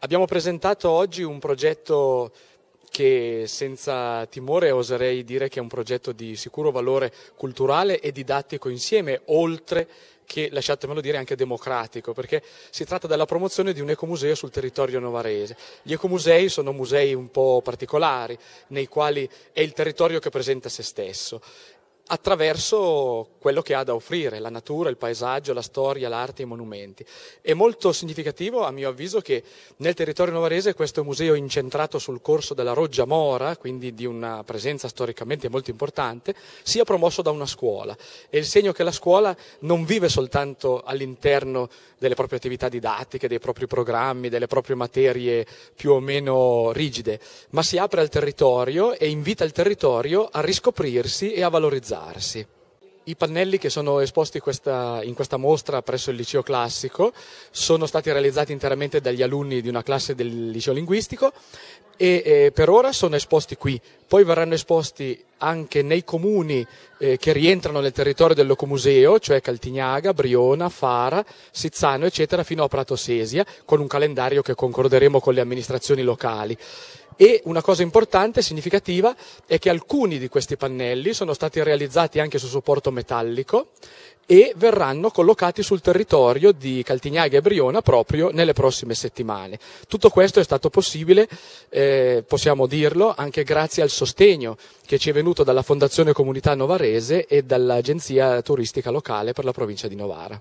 Abbiamo presentato oggi un progetto che senza timore oserei dire che è un progetto di sicuro valore culturale e didattico insieme, oltre che, lasciatemelo dire, anche democratico, perché si tratta della promozione di un ecomuseo sul territorio novarese. Gli ecomusei sono musei un po' particolari, nei quali è il territorio che presenta se stesso attraverso quello che ha da offrire, la natura, il paesaggio, la storia, l'arte, i monumenti. È molto significativo, a mio avviso, che nel territorio novarese questo museo incentrato sul corso della Roggia Mora, quindi di una presenza storicamente molto importante, sia promosso da una scuola. È il segno che la scuola non vive soltanto all'interno delle proprie attività didattiche, dei propri programmi, delle proprie materie più o meno rigide, ma si apre al territorio e invita il territorio a riscoprirsi e a valorizzarsi modellarsi. I pannelli che sono esposti questa, in questa mostra presso il liceo classico sono stati realizzati interamente dagli alunni di una classe del liceo linguistico e eh, per ora sono esposti qui, poi verranno esposti anche nei comuni eh, che rientrano nel territorio del dell'Ocomuseo, cioè Caltignaga, Briona, Fara, Sizzano, eccetera, fino a Prato Sesia, con un calendario che concorderemo con le amministrazioni locali e una cosa importante, significativa, è che alcuni di questi pannelli sono stati realizzati anche su supporto metallico e verranno collocati sul territorio di Caltignaga e Briona proprio nelle prossime settimane. Tutto questo è stato possibile, eh, possiamo dirlo, anche grazie al sostegno che ci è venuto dalla Fondazione Comunità Novarese e dall'Agenzia Turistica Locale per la provincia di Novara.